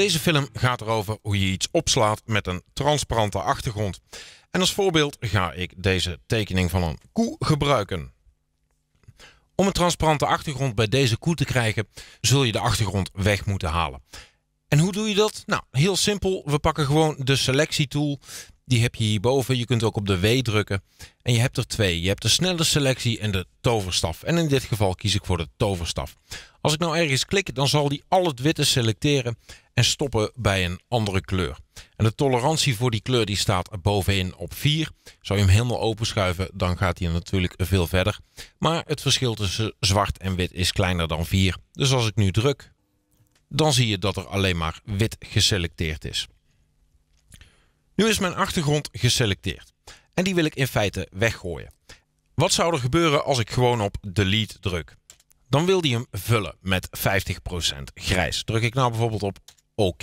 Deze film gaat erover hoe je iets opslaat met een transparante achtergrond. En als voorbeeld ga ik deze tekening van een koe gebruiken. Om een transparante achtergrond bij deze koe te krijgen, zul je de achtergrond weg moeten halen. En hoe doe je dat? Nou, heel simpel. We pakken gewoon de selectietool. Die heb je hierboven. Je kunt ook op de W drukken. En je hebt er twee. Je hebt de snelle selectie en de toverstaf. En in dit geval kies ik voor de toverstaf. Als ik nou ergens klik, dan zal die al het witte selecteren en stoppen bij een andere kleur. En de tolerantie voor die kleur die staat bovenin op 4. Zou je hem helemaal openschuiven, dan gaat hij natuurlijk veel verder. Maar het verschil tussen zwart en wit is kleiner dan 4. Dus als ik nu druk, dan zie je dat er alleen maar wit geselecteerd is. Nu is mijn achtergrond geselecteerd. En die wil ik in feite weggooien. Wat zou er gebeuren als ik gewoon op delete druk? dan wil die hem vullen met 50% grijs. Druk ik nou bijvoorbeeld op OK,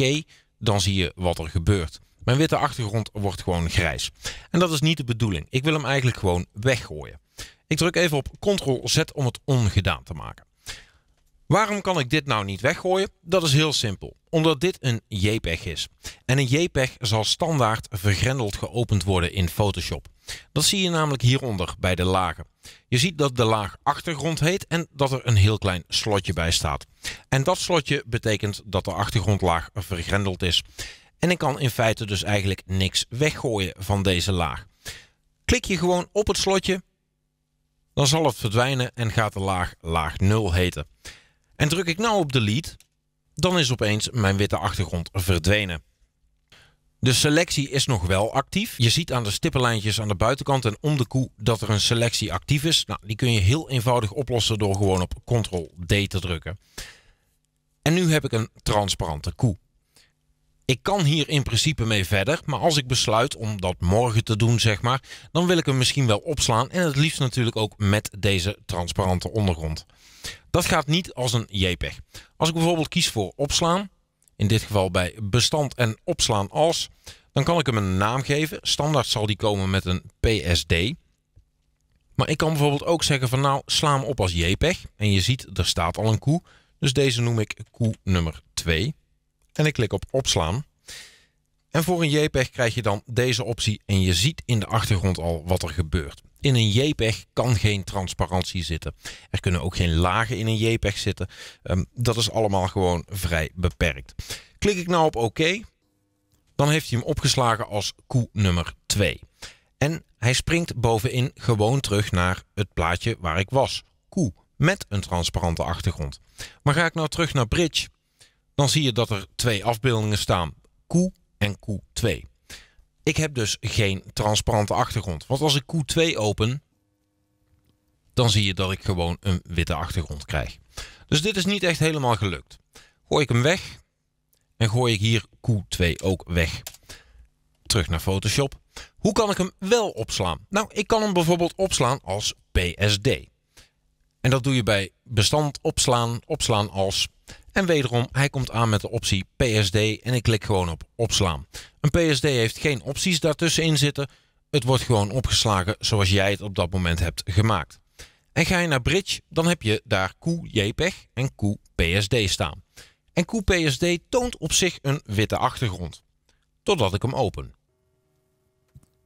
dan zie je wat er gebeurt. Mijn witte achtergrond wordt gewoon grijs. En dat is niet de bedoeling. Ik wil hem eigenlijk gewoon weggooien. Ik druk even op Ctrl-Z om het ongedaan te maken. Waarom kan ik dit nou niet weggooien? Dat is heel simpel. Omdat dit een JPEG is. En een JPEG zal standaard vergrendeld geopend worden in Photoshop. Dat zie je namelijk hieronder bij de lagen. Je ziet dat de laag achtergrond heet en dat er een heel klein slotje bij staat. En dat slotje betekent dat de achtergrondlaag vergrendeld is. En ik kan in feite dus eigenlijk niks weggooien van deze laag. Klik je gewoon op het slotje, dan zal het verdwijnen en gaat de laag laag 0 heten. En druk ik nou op delete, dan is opeens mijn witte achtergrond verdwenen. De selectie is nog wel actief. Je ziet aan de stippenlijntjes aan de buitenkant en om de koe dat er een selectie actief is. Nou, die kun je heel eenvoudig oplossen door gewoon op Ctrl-D te drukken. En nu heb ik een transparante koe. Ik kan hier in principe mee verder, maar als ik besluit om dat morgen te doen, zeg maar, dan wil ik hem misschien wel opslaan en het liefst natuurlijk ook met deze transparante ondergrond. Dat gaat niet als een JPEG. Als ik bijvoorbeeld kies voor opslaan, in dit geval bij bestand en opslaan als, dan kan ik hem een naam geven. Standaard zal die komen met een PSD. Maar ik kan bijvoorbeeld ook zeggen van nou, sla hem op als JPEG. En je ziet, er staat al een koe. Dus deze noem ik koe nummer 2. En ik klik op opslaan. En voor een JPEG krijg je dan deze optie en je ziet in de achtergrond al wat er gebeurt. In een JPEG kan geen transparantie zitten. Er kunnen ook geen lagen in een JPEG zitten. Ehm, dat is allemaal gewoon vrij beperkt. Klik ik nou op OK, dan heeft hij hem opgeslagen als koe nummer 2. En hij springt bovenin gewoon terug naar het plaatje waar ik was. Koe, met een transparante achtergrond. Maar ga ik nou terug naar Bridge, dan zie je dat er twee afbeeldingen staan. Koe en Q2. Ik heb dus geen transparante achtergrond. Want als ik Q2 open, dan zie je dat ik gewoon een witte achtergrond krijg. Dus dit is niet echt helemaal gelukt. Gooi ik hem weg en gooi ik hier Q2 ook weg. Terug naar Photoshop. Hoe kan ik hem wel opslaan? Nou, ik kan hem bijvoorbeeld opslaan als PSD. En dat doe je bij bestand opslaan, opslaan als en wederom, hij komt aan met de optie PSD en ik klik gewoon op opslaan. Een PSD heeft geen opties daartussenin zitten. Het wordt gewoon opgeslagen zoals jij het op dat moment hebt gemaakt. En ga je naar Bridge, dan heb je daar JPEG en PSD staan. En PSD toont op zich een witte achtergrond. Totdat ik hem open.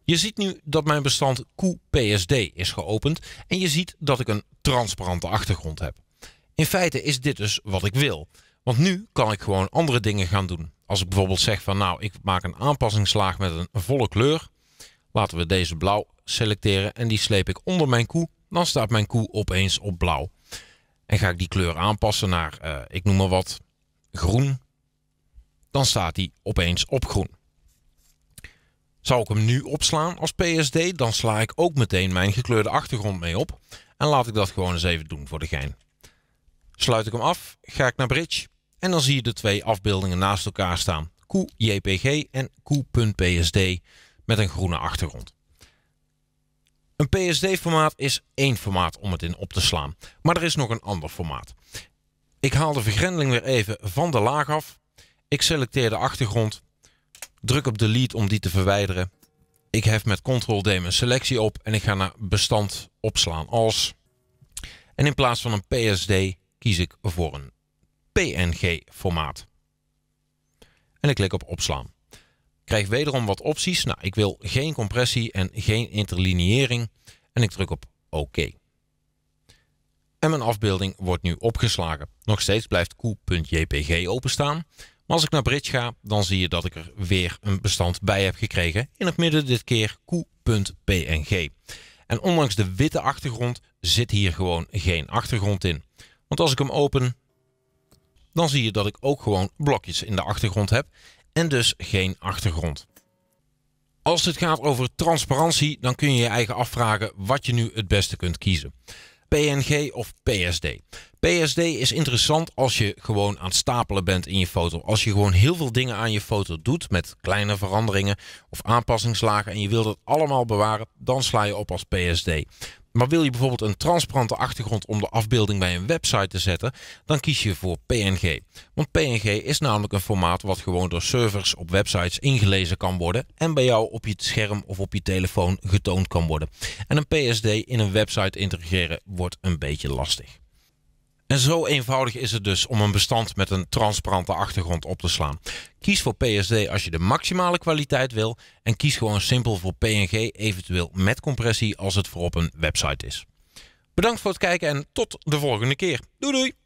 Je ziet nu dat mijn bestand PSD is geopend en je ziet dat ik een transparante achtergrond heb. In feite is dit dus wat ik wil. Want nu kan ik gewoon andere dingen gaan doen. Als ik bijvoorbeeld zeg van nou, ik maak een aanpassingslaag met een volle kleur. Laten we deze blauw selecteren en die sleep ik onder mijn koe. Dan staat mijn koe opeens op blauw. En ga ik die kleur aanpassen naar, eh, ik noem maar wat, groen. Dan staat die opeens op groen. Zou ik hem nu opslaan als PSD, dan sla ik ook meteen mijn gekleurde achtergrond mee op. En laat ik dat gewoon eens even doen voor de gein. Sluit ik hem af, ga ik naar Bridge en dan zie je de twee afbeeldingen naast elkaar staan. QJPG en Q.psd met een groene achtergrond. Een PSD-formaat is één formaat om het in op te slaan, maar er is nog een ander formaat. Ik haal de vergrendeling weer even van de laag af. Ik selecteer de achtergrond, druk op delete om die te verwijderen. Ik hef met ctrl-d mijn selectie op en ik ga naar bestand opslaan als. En in plaats van een PSD kies ik voor een PNG-formaat. En ik klik op opslaan. Ik krijg wederom wat opties. Nou, ik wil geen compressie en geen interlineering. En ik druk op OK. En mijn afbeelding wordt nu opgeslagen. Nog steeds blijft koe.jpg openstaan. Maar als ik naar Bridge ga, dan zie je dat ik er weer een bestand bij heb gekregen. In het midden dit keer koe.png. En ondanks de witte achtergrond zit hier gewoon geen achtergrond in. Want als ik hem open, dan zie je dat ik ook gewoon blokjes in de achtergrond heb en dus geen achtergrond. Als het gaat over transparantie, dan kun je je eigen afvragen wat je nu het beste kunt kiezen. PNG of PSD. PSD is interessant als je gewoon aan het stapelen bent in je foto. Als je gewoon heel veel dingen aan je foto doet met kleine veranderingen of aanpassingslagen en je wilt het allemaal bewaren, dan sla je op als PSD. Maar wil je bijvoorbeeld een transparante achtergrond om de afbeelding bij een website te zetten, dan kies je voor PNG. Want PNG is namelijk een formaat wat gewoon door servers op websites ingelezen kan worden en bij jou op je scherm of op je telefoon getoond kan worden. En een PSD in een website integreren wordt een beetje lastig. En zo eenvoudig is het dus om een bestand met een transparante achtergrond op te slaan. Kies voor PSD als je de maximale kwaliteit wil en kies gewoon simpel voor PNG, eventueel met compressie als het voor op een website is. Bedankt voor het kijken en tot de volgende keer. Doei doei!